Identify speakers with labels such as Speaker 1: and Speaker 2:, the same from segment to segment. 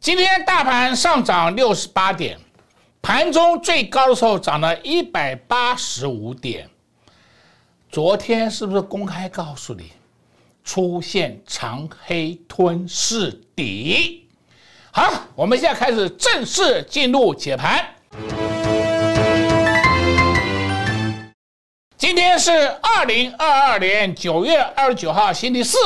Speaker 1: 今天大盘上涨六十八点，盘中最高的时候涨了一百八十五点。昨天是不是公开告诉你，出现长黑吞噬底？好，我们现在开始正式进入解盘。今天是二零二二年九月二十九号，星期四。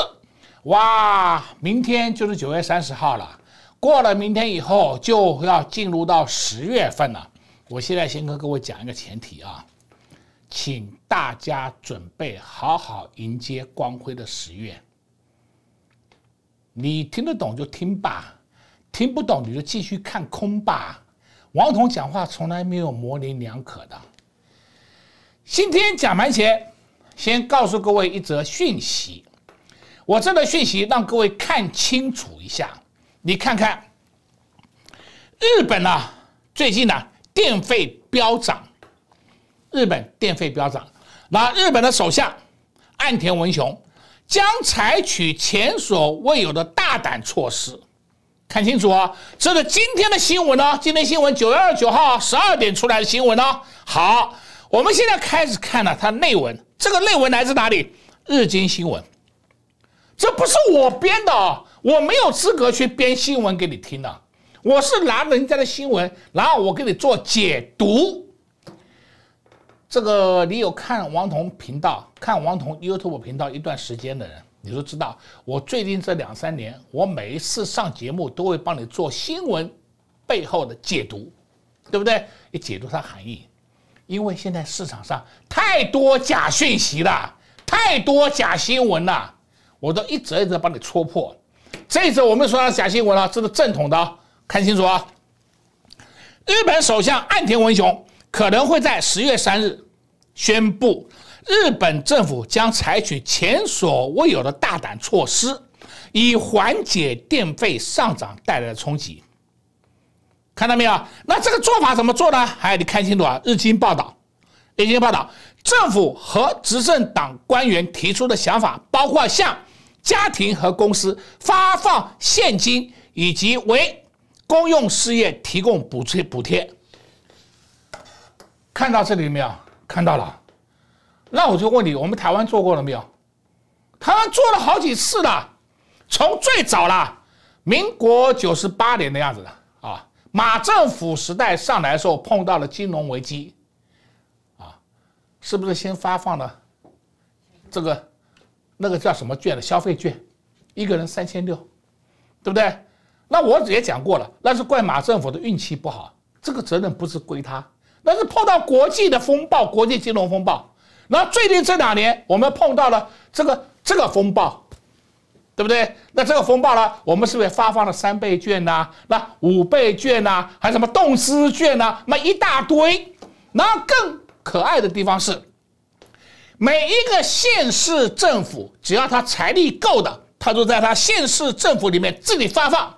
Speaker 1: 哇，明天就是九月三十号了。过了明天以后，就要进入到十月份了。我现在先跟各位讲一个前提啊，请大家准备好好迎接光辉的十月。你听得懂就听吧，听不懂你就继续看空吧。王彤讲话从来没有模棱两可的。今天讲盘前，先告诉各位一则讯息。我这则讯息让各位看清楚一下。你看看，日本呢，最近呢，电费飙涨，日本电费飙涨，那日本的首相岸田文雄将采取前所未有的大胆措施。看清楚啊，这是今天的新闻呢，今天新闻九月二十九号十二点出来的新闻呢。好，我们现在开始看了它内文，这个内文来自哪里？日经新闻，这不是我编的啊。我没有资格去编新闻给你听了，我是拿人家的新闻，然后我给你做解读。这个你有看王彤频道、看王彤 YouTube 频道一段时间的人，你都知道。我最近这两三年，我每一次上节目都会帮你做新闻背后的解读，对不对？也解读它含义，因为现在市场上太多假讯息了，太多假新闻了，我都一折一折帮你戳破。这次我们说的假新闻了，这是正统的，看清楚啊！日本首相岸田文雄可能会在十月三日宣布，日本政府将采取前所未有的大胆措施，以缓解电费上涨带来的冲击。看到没有？那这个做法怎么做呢？有你看清楚啊！日经报道，日经报道，政府和执政党官员提出的想法包括像。家庭和公司发放现金，以及为公用事业提供补贴补贴。看到这里没有？看到了。那我就问你，我们台湾做过了没有？台湾做了好几次了，从最早了，民国九十八年的样子的啊，马政府时代上来的时候碰到了金融危机，啊，是不是先发放了这个？那个叫什么券的消费券，一个人三千六，对不对？那我也讲过了，那是怪马政府的运气不好，这个责任不是归他，那是碰到国际的风暴，国际金融风暴。那最近这两年我们碰到了这个这个风暴，对不对？那这个风暴呢，我们是不是发放了三倍券呐？那五倍券呐？还什么动资券呐？那一大堆。然后更可爱的地方是。每一个县市政府，只要他财力够的，他就在他县市政府里面自己发放，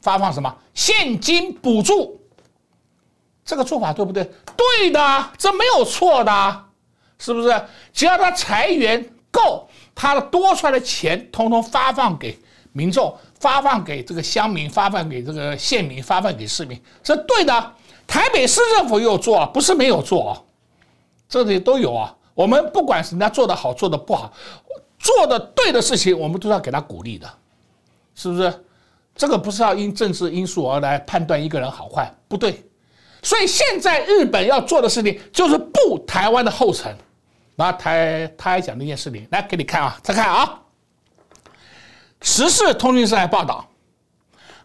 Speaker 1: 发放什么现金补助？这个做法对不对？对的，这没有错的，是不是？只要他财源够，他的多出来的钱通通发放给民众，发放给这个乡民，发放给这个县民，发放给市民，这对的。台北市政府有做，不是没有做，啊，这里都有啊。我们不管是人家做的好做的不好，做的对的事情，我们都要给他鼓励的，是不是？这个不是要因政治因素而来判断一个人好坏，不对。所以现在日本要做的事情就是步台湾的后尘。那台他还讲了一件事情，来给你看啊，再看啊。《时事通讯社》还报道，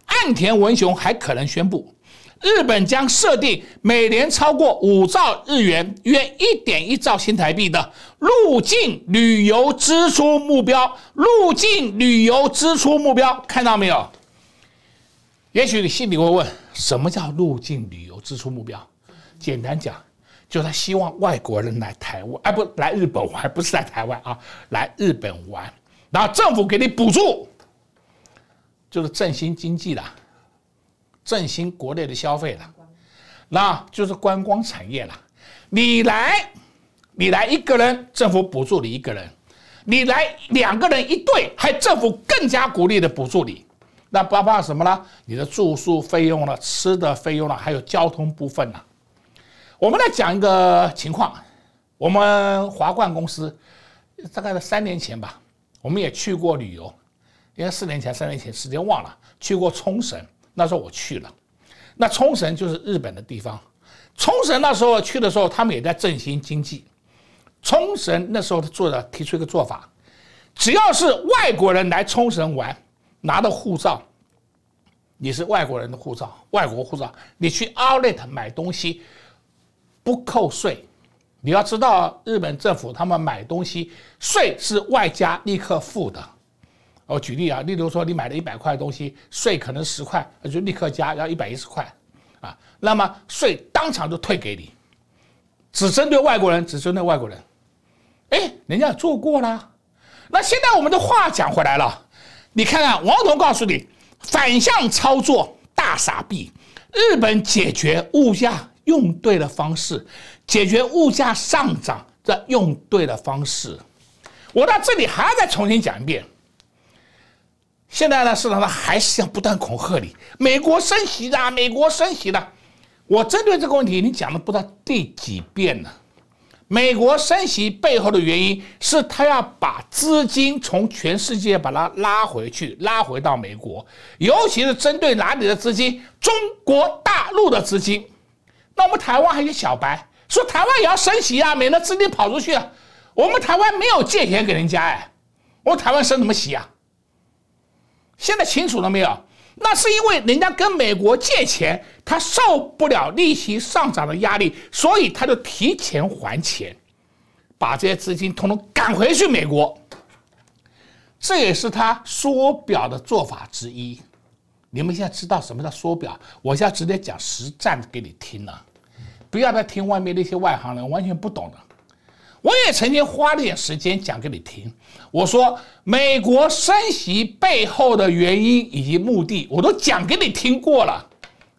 Speaker 1: 岸田文雄还可能宣布。日本将设定每年超过五兆日元（约一点一兆新台币）的入境旅游支出目标。入境旅游支出目标，看到没有？也许你心里会问：什么叫入境旅游支出目标？简单讲，就是他希望外国人来台湾，哎，不来日本玩，不是来台湾啊，来日本玩，然后政府给你补助，就是振兴经济的。振兴国内的消费了，那就是观光产业了。你来，你来一个人，政府补助你一个人；你来两个人一对，还政府更加鼓励的补助你。那包括什么呢？你的住宿费用了，吃的费用了，还有交通部分了。我们来讲一个情况，我们华冠公司大概三年前吧，我们也去过旅游，因为四年前、三年前时间忘了，去过冲绳。那时候我去了，那冲绳就是日本的地方。冲绳那时候去的时候，他们也在振兴经济。冲绳那时候做的提出一个做法，只要是外国人来冲绳玩，拿到护照，你是外国人的护照，外国护照，你去 Outlet 买东西不扣税。你要知道，日本政府他们买东西税是外加立刻付的。我举例啊，例如说你买了一百块东西，税可能十块，就立刻加，要一百一十块，啊，那么税当场就退给你，只针对外国人，只针对外国人。哎，人家做过了，那现在我们的话讲回来了，你看看，王彤告诉你，反向操作大傻逼，日本解决物价用对的方式，解决物价上涨在用对的方式。我到这里还要再重新讲一遍。现在呢，市场上还是要不断恐吓你。美国升息了，美国升息的。我针对这个问题，你讲了不知道第几遍了。美国升息背后的原因是，他要把资金从全世界把它拉回去，拉回到美国，尤其是针对哪里的资金？中国大陆的资金。那我们台湾还有小白说，台湾也要升息啊，免得资金跑出去啊。我们台湾没有借钱给人家哎，我台湾升什么息啊？现在清楚了没有？那是因为人家跟美国借钱，他受不了利息上涨的压力，所以他就提前还钱，把这些资金统统赶回去美国。这也是他缩表的做法之一。你们现在知道什么叫缩表？我现在直接讲实战给你听了，不要再听外面那些外行人完全不懂了。我也曾经花了点时间讲给你听，我说美国升息背后的原因以及目的，我都讲给你听过了，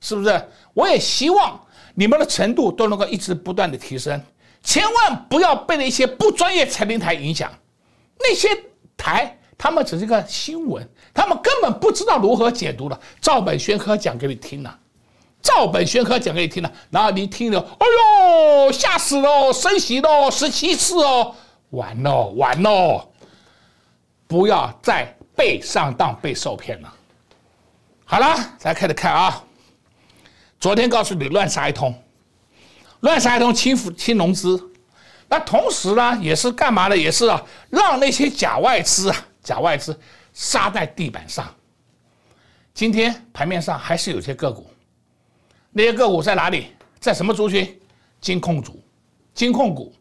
Speaker 1: 是不是？我也希望你们的程度都能够一直不断的提升，千万不要被那些不专业财经台影响，那些台他们只是个新闻，他们根本不知道如何解读了，照本宣科讲给你听了。照本宣科讲给你听了，后你听了，哎呦，吓死了，升息咯十七次哦，完了完了，不要再被上当被受骗了。好了，咱开始看啊，昨天告诉你乱杀一通，乱杀一通，轻浮轻融资，那同时呢，也是干嘛呢？也是啊，让那些假外资啊，假外资杀在地板上。今天盘面上还是有些个股。那些个股在哪里？在什么族群？金控组，金控股，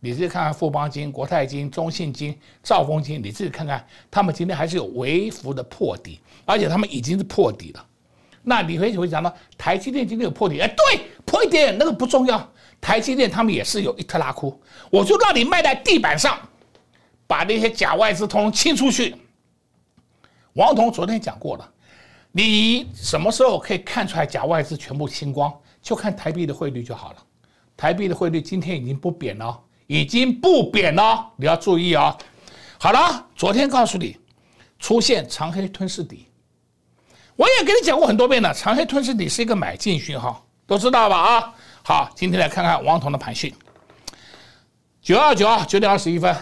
Speaker 1: 你自己看看富邦金、国泰金、中信金、兆丰金，你自己看看，他们今天还是有微幅的破底，而且他们已经是破底了。那你会不会想到台积电今天有破底？哎，对，破一点那个不重要，台积电他们也是有一特拉库，我就让你卖在地板上，把那些假外资通清出去。王彤昨天讲过了。你什么时候可以看出来假外资全部清光？就看台币的汇率就好了。台币的汇率今天已经不贬了，已经不贬了。你要注意啊！好了，昨天告诉你出现长黑吞噬底，我也跟你讲过很多遍了。长黑吞噬底是一个买进讯号，都知道吧？啊，好，今天来看看王彤的盘讯。九二九二，九点二十一分，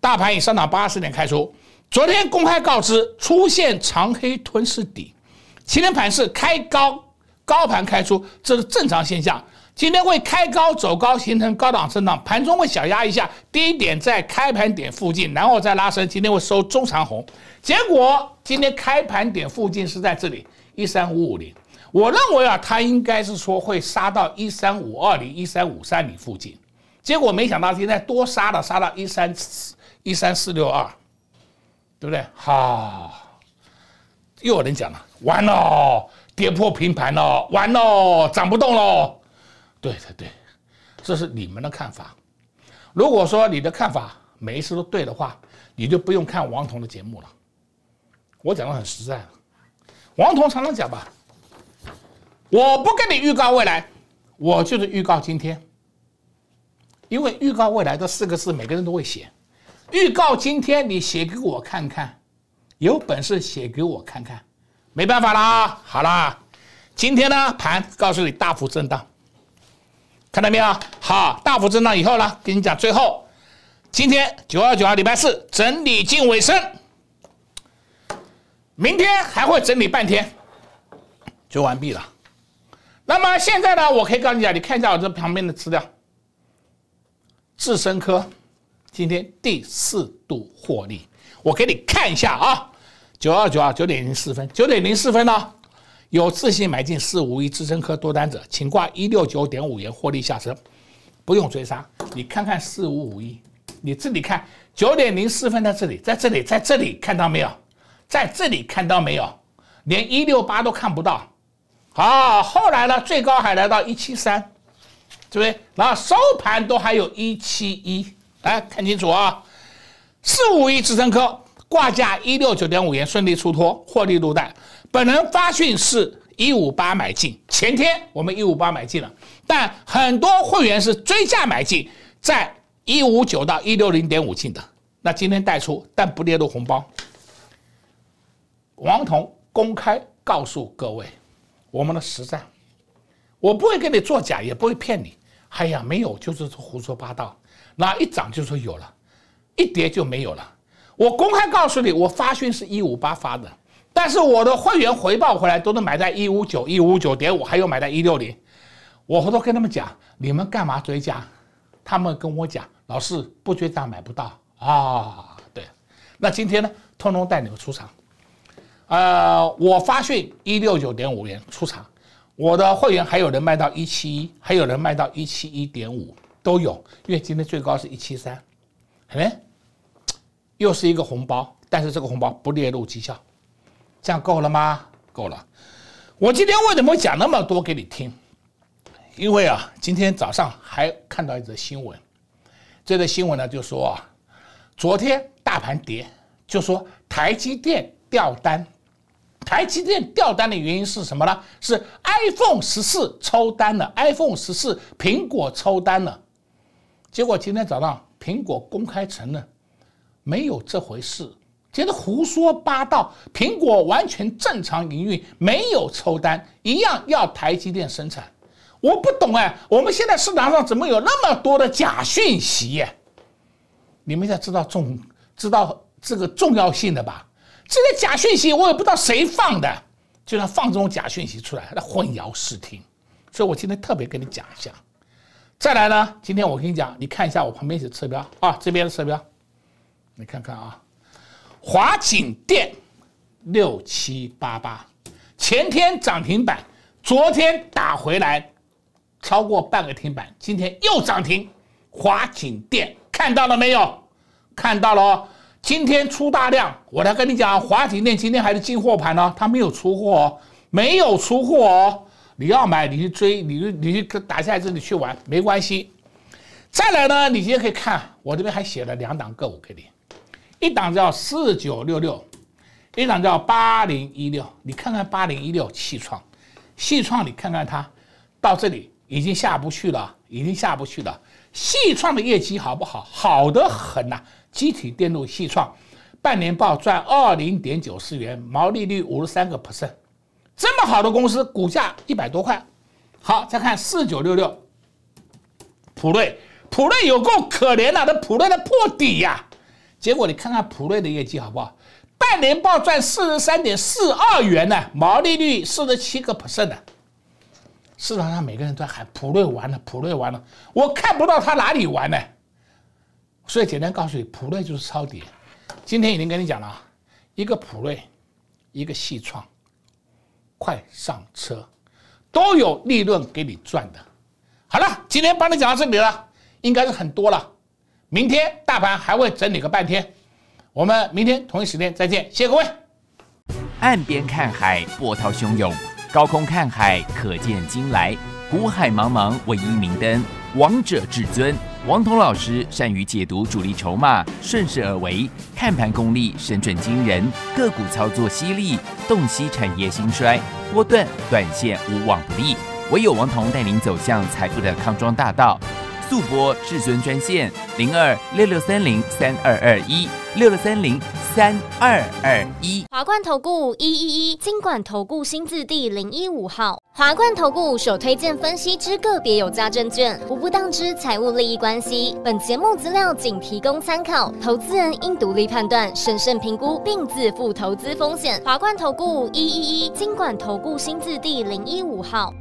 Speaker 1: 大盘已上涨八十点，开出。昨天公开告知出现长黑吞噬底，今天盘是开高，高盘开出，这是正常现象。今天会开高走高，形成高档震荡，盘中会小压一下，低点在开盘点附近，然后再拉升。今天会收中长红。结果今天开盘点附近是在这里一三五五零，我认为啊，它应该是说会杀到一三五二零、一三五三零附近，结果没想到今天多杀了，杀到一三四一三四六二。对不对？好，又有人讲了，完了，跌破平盘了，完了，涨不动了。对对对，这是你们的看法。如果说你的看法每一次都对的话，你就不用看王彤的节目了。我讲的很实在。王彤常常讲吧，我不跟你预告未来，我就是预告今天。因为预告未来这四个字，每个人都会写。预告今天你写给我看看，有本事写给我看看，没办法啦，好啦，今天呢盘告诉你大幅震荡，看到没有？好，大幅震荡以后呢，跟你讲最后，今天九二九号礼拜四整理近尾声，明天还会整理半天，就完毕了。那么现在呢，我可以告诉你讲，你看一下我这旁边的资料，智深科。今天第四度获利，我给你看一下啊，九二九二九点零四分，九点零四分呢，有自信买进四五一支撑科多单者，请挂一六九点五元获利下车，不用追杀。你看看四五五一，你自己看九点零四分在这里，在这里，在这里看到没有？在这里看到没有？连一六八都看不到。好，后来呢，最高还来到一七三，对不对？然后收盘都还有一七一。来看清楚啊，四五一支撑科挂价一六九点五元顺利出托，获利入袋。本人发讯是一五八买进，前天我们一五八买进了，但很多会员是追价买进，在一五九到一六零点五进的。那今天带出，但不列入红包。王彤公开告诉各位，我们的实战，我不会给你作假，也不会骗你。哎呀，没有，就是胡说八道。那一涨就说有了，一跌就没有了。我公开告诉你，我发讯是一五八发的，但是我的会员回报回来都能买在一五九、一五九点五，还有买在一六零。我回头跟他们讲，你们干嘛追加？他们跟我讲，老师不追加买不到啊。对，那今天呢，通通带你们出场。呃，我发讯一六九点五元出场，我的会员还有人卖到一七一，还有人卖到一七一点五。都有，因为今天最高是一七三，哎，又是一个红包，但是这个红包不列入绩效，这样够了吗？够了。我今天为什么讲那么多给你听？因为啊，今天早上还看到一则新闻，这则新闻呢就说啊，昨天大盘跌，就说台积电掉单，台积电掉单的原因是什么呢？是 iPhone 十四抽单了，iPhone 十四苹果抽单了。结果今天早上，苹果公开承认没有这回事，觉得胡说八道。苹果完全正常营运，没有抽单，一样要台积电生产。我不懂哎，我们现在市场上怎么有那么多的假讯息？你们要知道重，知道这个重要性的吧？这些假讯息我也不知道谁放的，居然放这种假讯息出来，那混淆视听。所以我今天特别跟你讲一下。再来呢？今天我跟你讲，你看一下我旁边写些标啊，这边的车标，你看看啊，华景电六七八八，前天涨停板，昨天打回来超过半个停板，今天又涨停，华景电看到了没有？看到了哦，今天出大量，我来跟你讲，华景电今天还是进货盘呢，它没有出货，哦，没有出货哦。你要买，你去追，你就你去打下来这里去玩没关系。再来呢，你今天可以看，我这边还写了两档个股给你，一档叫四九六六，一档叫八零一六。你看看八零一六，气创，气创，你看看它到这里已经下不去了，已经下不去了。细创的业绩好不好？好的很呐，集体电路细创，半年报赚二零点九四元，毛利率五十三个 percent。这么好的公司，股价一百多块，好，再看四九六六，普瑞，普瑞有够可怜了，这普瑞的破底呀。结果你看看普瑞的业绩好不好？半年报赚四十三点四二元呢，毛利率四十七个 percent 呢。市场上每个人都喊普瑞完了，普瑞完了，我看不到他哪里完呢。所以简单告诉你，普瑞就是抄底。今天已经跟你讲了，一个普瑞，一个系创。快上车，都有利润给你赚的。好了，今天帮你讲到这里了，应该是很多了。明天大盘还会整理个半天，我们明天同一时间再见，谢谢各位。岸边看海，波涛汹涌；高空看海，可见金来。古海茫茫，唯一明灯，王者至尊。王彤老师善于解读主力筹码，顺势而为，看盘功力神准惊人，个股操作犀利，洞悉产业兴衰，波段短线无往不利。唯有王彤带领走向财富的康庄大道。速播至尊专线零二六六三零三二二一六六三零三二二一。华冠投顾一一一经管投顾新字第零一五号。华冠投顾所推荐分析之个别有价证券，无不当之财务利益关系。本节目资料仅提供参考，投资人应独立判断、审慎评估，并自负投资风险。华冠投顾一一一经管投顾新字第零一五号。